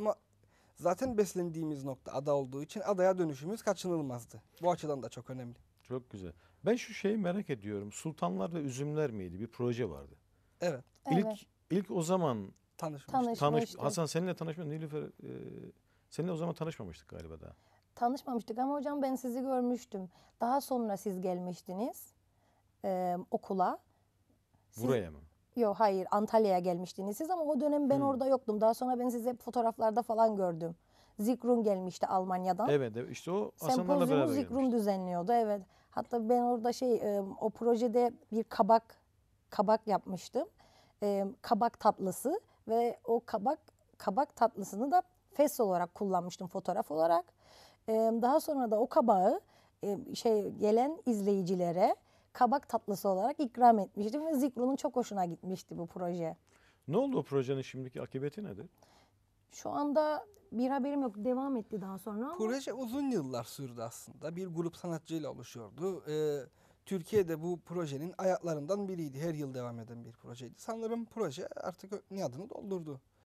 Ama zaten beslendiğimiz nokta ada olduğu için adaya dönüşümüz kaçınılmazdı. Bu açıdan da çok önemli. Çok güzel. Ben şu şeyi merak ediyorum. Sultanlar ve Üzümler miydi? Bir proje vardı. Evet. İlk evet. ilk o zaman tanışmıştık. Tanış, Hasan seninle tanışma Nilüfer e, seninle o zaman tanışmamıştık galiba daha. Tanışmamıştık ama hocam ben sizi görmüştüm. Daha sonra siz gelmiştiniz e, okula. Siz, Buraya mı? Yok hayır Antalya'ya gelmiştiniz siz ama o dönem ben hmm. orada yoktum. Daha sonra ben sizi hep fotoğraflarda falan gördüm. Zikrun gelmişti Almanya'dan. Evet işte o Hasanlarla beraber Zikrun düzenliyordu evet. Hatta ben orada şey e, o projede bir kabak kabak yapmıştım. E, kabak tatlısı ve o kabak kabak tatlısını da fes olarak kullanmıştım fotoğraf olarak. E, daha sonra da o kabağı şey gelen izleyicilere kabak tatlısı olarak ikram etmiştim ve Zikru'nun çok hoşuna gitmişti bu proje. Ne oldu o projenin şimdiki akıbeti nedir? Şu anda bir haberim yok. Devam etti daha sonra ama... Proje uzun yıllar sürdü aslında. Bir grup sanatçıyla oluşuyordu. Ee, Türkiye'de bu projenin ayaklarından biriydi. Her yıl devam eden bir projeydi. Sanırım proje artık ne adını doldurdu.